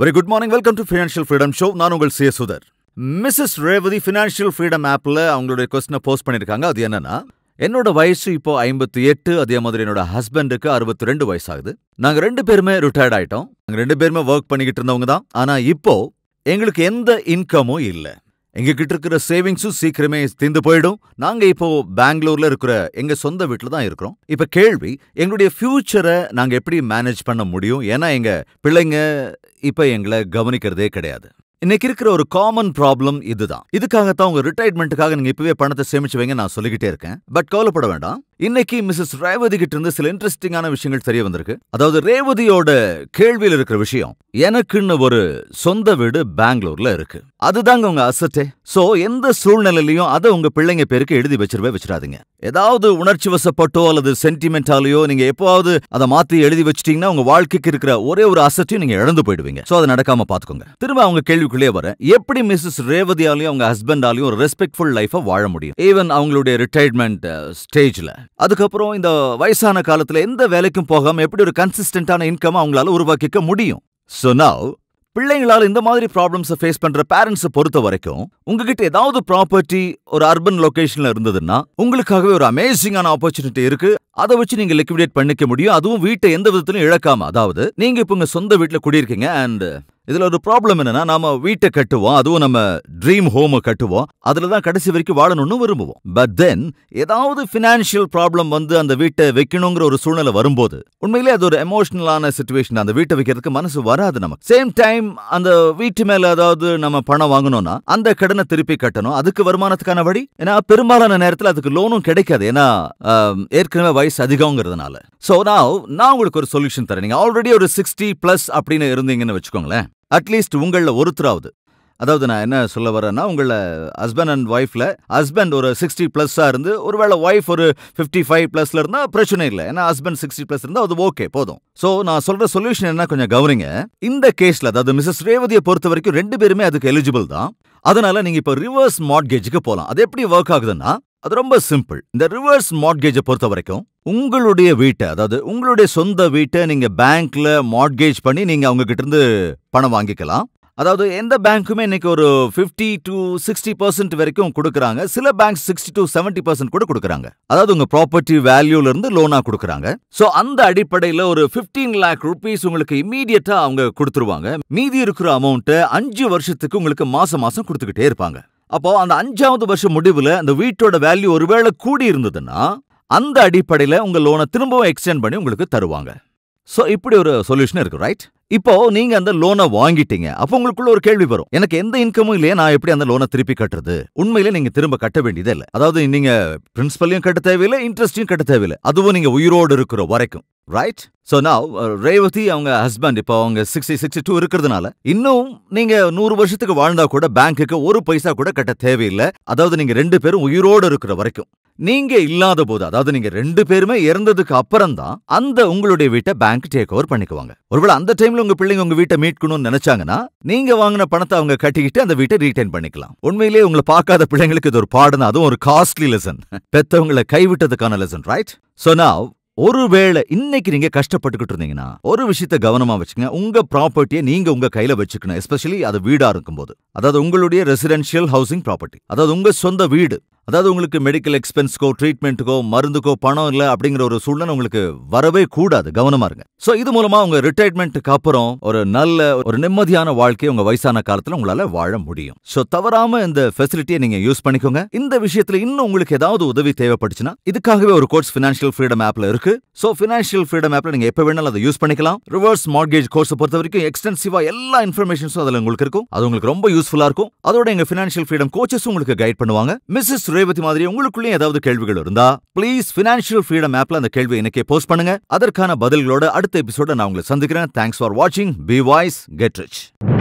very good morning welcome to financial freedom show நான் உங்கள் சிய சுதர் மிஸ்ஸஸ் ரேவதி ஃபினான்ஷியல் ஃப்ரீடம் ஆப்பில் அவங்களுடைய கொஸ்டினை போஸ்ட் பண்ணியிருக்காங்க அது என்னன்னா என்னோட வயசு இப்போ ஐம்பத்தி எட்டு அதே மாதிரி என்னோட ஹஸ்பண்டுக்கு அறுபத்தி ரெண்டு வயசாகுது நாங்கள் ரெண்டு பேருமே ரிட்டையர்ட் ஆயிட்டோம் நாங்கள் ரெண்டு பேருமே ஒர்க் பண்ணிக்கிட்டு இருந்தவங்க தான் ஆனால் இப்போ எங்களுக்கு எந்த இன்கமும் இல்லை எங்ககிட்ட இருக்கிற சேவிங்ஸும் சீக்கிரமே தீர்ந்து போயிடும் நாங்க இப்போ பெங்களூர்ல இருக்கிற எங்க சொந்த வீட்டில் தான் இருக்கிறோம் இப்ப கேள்வி எங்களுடைய ஃபியூச்சரை நாங்க எப்படி மேனேஜ் பண்ண முடியும் ஏன்னா எங்க பிள்ளைங்க இப்ப எங்களை கவனிக்கிறதே கிடையாது இன்னைக்கு இருக்கிற ஒரு காமன் ப்ராப்ளம் இதுதான் இதுக்காக தான் உங்க ரிட்டையர்மெண்ட்டுக்காக நீங்க இப்பவே பணத்தை சேமிச்சு வைங்க நான் சொல்லிக்கிட்டே இருக்கேன் பட் கவலைப்பட வேண்டாம் இன்னைக்கு மிஸ்ஸஸ் ரேவதி கிட்ட இருந்து சில இன்ட்ரெஸ்டிங்கான விஷயங்கள் தெரிய வந்திருக்கு அதாவது ரேவதியோட கேள்வியில் இருக்கிற விஷயம் எனக்குன்னு ஒரு சொந்த வீடு பெங்களூர்ல இருக்கு அதுதாங்க உங்க அசட்டே சோ எந்த சூழ்நிலையிலையும் அதை உங்க பிள்ளைங்க பேருக்கு எழுதி வச்சிருவே வச்சிடாதீங்க ஏதாவது உணர்ச்சி வசப்பட்டோ அல்லது சென்டிமெண்டாலேயோ நீங்க எப்போவாவது அதை மாத்தி எழுதி வச்சிட்டீங்கன்னா உங்க வாழ்க்கைக்கு இருக்கிற ஒரே ஒரு அசட்டையும் நீங்க இழந்து போயிடுவீங்க சோ அதை நடக்காம பாத்துக்கோங்க திரும்ப அவங்க கேள்வி டாபிக்குள்ளே வர எப்படி மிஸ்ஸஸ் ரேவதியாலையும் அவங்க ஹஸ்பண்டாலையும் ரெஸ்பெக்ட்ஃபுல் லைஃபை வாழ முடியும் ஈவன் அவங்களுடைய ரிட்டையர்மெண்ட் ஸ்டேஜில் uh, அதுக்கப்புறம் இந்த வயசான காலத்தில் எந்த வேலைக்கும் போகாமல் எப்படி ஒரு கன்சிஸ்டன்டான இன்கம் அவங்களால உருவாக்கிக்க முடியும் ஸோ நவ் பிள்ளைங்களால் இந்த மாதிரி ப்ராப்ளம்ஸை ஃபேஸ் பண்ணுற பேரண்ட்ஸை பொறுத்த வரைக்கும் உங்ககிட்ட ஏதாவது ப்ராப்பர்ட்டி ஒரு அர்பன் லொக்கேஷனில் இருந்ததுன்னா உங்களுக்காகவே ஒரு அமேசிங்கான ஆப்பர்ச்சுனிட்டி இருக்கு அதை வச்சு நீங்கள் லிக்விடேட் பண்ணிக்க முடியும் அதுவும் வீட்டை எந்த விதத்திலும் இழக்காம அதாவது நீங்கள் இப்போ உங்கள் சொந்த வீட்டில் குடியிருக்கீங்க அண்ட் இதுல ஒரு ப்ராப்ளம் என்னன்னா நாம வீட்டை கட்டுவோம் அதுவும் நம்ம ட்ரீம் ஹோம கட்டுவோம் அதுல தான் கடைசி வரைக்கும் வாழணும்னு விரும்புவோம் பட் தென் ஏதாவது ஃபினான்ஷியல் ப்ராப்ளம் வந்து அந்த வீட்டை வைக்கணுங்கிற ஒரு சூழ்நிலை வரும்போது உண்மையிலே அது ஒரு எமோஷனலான சுச்சுவேஷன் அந்த வீட்டை வைக்கிறதுக்கு மனசு வராது நமக்கு சேம் டைம் அந்த வீட்டு மேல ஏதாவது நம்ம பணம் வாங்கணும்னா அந்த கடனை திருப்பி கட்டணும் அதுக்கு வருமானத்துக்கான வழி ஏன்னா பெரும்பாலான நேரத்தில் அதுக்கு லோனும் கிடைக்காது ஏன்னா ஏற்கனவே வயசு அதிகங்கிறதுனால சோ நான் நான் உங்களுக்கு ஒரு சொல்யூஷன் தரேன் நீங்க ஆல்ரெடி ஒரு சிக்ஸ்டி ப்ளஸ் அப்படின்னு இருந்தீங்கன்னு வச்சுக்கோங்களேன் அட்லீஸ்ட் உங்களில் ஒருத்தராவது அதாவது நான் என்ன சொல்ல வரேன்னா உங்களை ஹஸ்பண்ட் அண்ட் ஒய்ஃபில் ஹஸ்பண்ட் ஒரு சிக்ஸ்டி ப்ளஸ்ஸாக இருந்து ஒருவேளை ஒய்ஃப் ஒரு ஃபிஃப்டி ஃபைவ் ப்ளஸில் இருந்தால் பிரச்சனை இல்லை ஏன்னா ஹஸ்பண்ட் சிக்ஸ்டி ப்ளஸ் இருந்தால் அது ஓகே போதும் ஸோ நான் சொல்கிற சொல்யூஷன் என்ன கொஞ்சம் கவனிங்க இந்த கேஸில் அதாவது மிஸ்ஸஸ் ரேவதியை பொறுத்த வரைக்கும் ரெண்டு பேருமே அதுக்கு எலிஜிபிள் தான் அதனால நீங்கள் இப்போ ரிவர்ஸ் மார்ட்கேஜுக்கு போகலாம் அது எப்படி ஒர்க் ஆகுதுன்னா அது ரொம்ப சிம்பிள் இந்த ரிவர்ஸ் மார்ட்கேஜை பொறுத்த வரைக்கும் உங்களுடைய வீட்டை அதாவது உங்களுடைய சொந்த வீட்டை நீங்க பேங்க்ல மார்ட்கேஜ் பண்ணி நீங்க அவங்க கிட்ட இருந்து பணம் வாங்கிக்கலாம் அதாவது எந்த பேங்க்குமே இன்னைக்கு ஒரு ஃபிஃப்டி டு சிக்ஸ்டி பர்சன்ட் வரைக்கும் கொடுக்குறாங்க சில bank sixty to seventy percent கூட கொடுக்குறாங்க அதாவது உங்க ப்ராப்பர்ட்டி வேல்யூல இருந்து லோனா கொடுக்குறாங்க ஸோ அந்த அடிப்படையில் ஒரு பிப்டீன் லேக் ருபீஸ் உங்களுக்கு இமீடியட்டா அவங்க கொடுத்துருவாங்க மீதி இருக்கிற அமௌண்ட்டை அஞ்சு வருஷத்துக்கு உங்களுக்கு மாசம் மாசம் கொடுத்துக்கிட்டே இருப்பாங்க அப்போ அந்த அஞ்சாவது வருஷம் முடிவில் அந்த வீட்டோட வேல்யூ ஒருவேளை கூடி இருந்ததுன்னா அந்த அடிப்படையில் உங்கள் லோனை திரும்பவும் எக்ஸ்டெண்ட் பண்ணி உங்களுக்கு தருவாங்க ஸோ இப்படி ஒரு சொல்யூஷன் இருக்குது ரைட் இப்போ நீங்க அந்த லோனை வாங்கிட்டீங்க அப்போ உங்களுக்குள்ள ஒரு கேள்வி வரும் எனக்கு எந்த இன்கமும் இல்லையே நான் எப்படி அந்த லோனை திருப்பி கட்டுறது உண்மையில நீங்க திரும்ப கட்ட வேண்டியது இல்லை அதாவது நீங்க பிரின்சிபலையும் கட்ட தேவையில்லை இன்ட்ரெஸ்டையும் கட்ட தேவையில்லை அதுவும் நீங்க உயிரோடு இருக்கிற வரைக்கும் ரைட் ஸோ நான் ரேவதி அவங்க ஹஸ்பண்ட் இப்போ அவங்க சிக்ஸ்டி சிக்ஸ்டி டூ இருக்கிறதுனால இன்னும் நீங்க நூறு வருஷத்துக்கு வாழ்ந்தா கூட பேங்க்குக்கு ஒரு பைசா கூட கட்ட தேவையில்லை அதாவது நீங்க ரெண்டு பேரும் உயிரோடு இருக்கிற வரைக்கும் நீங்க இல்லாத போது அதாவது நீங்க ரெண்டு பேருமே இறந்ததுக்கு அப்புறம் தான் அந்த உங்களுடைய வீட்டை பேங்க் டேக் ஓவர் பண்ணிக்குவாங்க ஒருவேளை அந்த டைம்ல உங்க பிள்ளைங்க உங்க வீட்டை மீட்கணும்னு நினைச்சாங்கன்னா நீங்க வாங்கின பணத்தை அவங்க கட்டிக்கிட்டு அந்த வீட்டை ரீட்டைன் பண்ணிக்கலாம் உண்மையிலேயே உங்களை பார்க்காத பிள்ளைங்களுக்கு இது ஒரு பாடம் அதுவும் ஒரு காஸ்ட்லி லெசன் பெத்தவங்களை கைவிட்டதுக்கான லெசன் ரைட் சோ நான் ஒருவேளை இன்னைக்கு நீங்க கஷ்டப்பட்டுக்கிட்டு இருந்தீங்கன்னா ஒரு விஷயத்த கவனமா வச்சுக்கங்க உங்க ப்ராப்பர்ட்டியை நீங்க உங்க கையில வச்சுக்கணும் எஸ்பெஷலி அது வீடா இருக்கும்போது அதாவது உங்களுடைய ரெசிடென்ஷியல் ஹவுசிங் ப்ராப்பர்ட்டி அதாவது உங்க சொந்த வீடு அதாவது உங்களுக்கு மெடிக்கல் எக்ஸ்பென்ஸ்க்கோ ட்ரீட்மெண்ட்டுக்கோ மருந்துக்கோ பணம் இல்லை அப்படிங்கிற ஒரு சூழ்நிலை உங்களுக்கு வரவே கூடாது கவனமா இருங்க ஸோ இது மூலமா உங்க ரிட்டையர்மெண்ட்டுக்கு அப்புறம் ஒரு நல்ல ஒரு நிம்மதியான வாழ்க்கையை உங்க வயசான காலத்தில் உங்களால வாழ முடியும் ஸோ தவறாம இந்த ஃபெசிலிட்டியை நீங்க யூஸ் பண்ணிக்கோங்க இந்த விஷயத்துல இன்னும் உங்களுக்கு ஏதாவது உதவி தேவைப்பட்டுச்சுன்னா இதுக்காகவே ஒரு கோர்ஸ் ஃபினான்ஷியல் ஃப்ரீடம் ஆப்ல இருக்கு ஸோ ஃபினான்ஷியல் ஃப்ரீடம் ஆப்ல நீங்க எப்போ வேணாலும் அதை யூஸ் பண்ணிக்கலாம் ரிவர்ஸ் மார்கேஜ் கோர்ஸ் பொறுத்த வரைக்கும் எக்ஸ்டென்சிவா எல்லா இன்ஃபர்மேஷன்ஸும் அதில் உங்களுக்கு இருக்கும் அது உங்களுக்கு ரொம்ப யூஸ்ஃபுல்லா இருக்கும் அதோட எங்க ஃபினான்ஷியல் ஃப்ரீடம் கோச்சஸும் உங்களுக்கு கைட் பண்ணுவாங்க மிஸ்ஸஸ் ரேவதி மாதிரி உங்களுக்குள்ளே ஏதாவது கேள்விகள் இருந்தா ப்ளீஸ் ஃபினான்ஷியல் ஃப்ரீடம் ஆப்ல அந்த கேள்வி இன்னைக்கு போஸ்ட் பண்ணுங்க அதற்கான பதில்களோட அடுத்த எபிசோட நான் உங்களை சந்திக்கிறேன் தேங்க்ஸ் ஃபார் வாட்சிங் பி வாய்ஸ் கெட் ரிச்